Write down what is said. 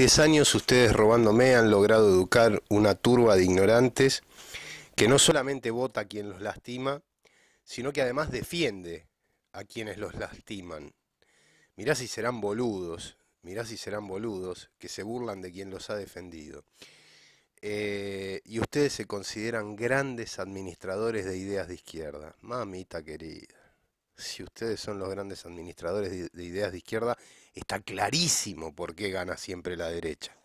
10 años ustedes robándome han logrado educar una turba de ignorantes que no solamente vota a quien los lastima, sino que además defiende a quienes los lastiman. Mirá si serán boludos, mirá si serán boludos, que se burlan de quien los ha defendido. Eh, y ustedes se consideran grandes administradores de ideas de izquierda. Mamita querida si ustedes son los grandes administradores de ideas de izquierda, está clarísimo por qué gana siempre la derecha.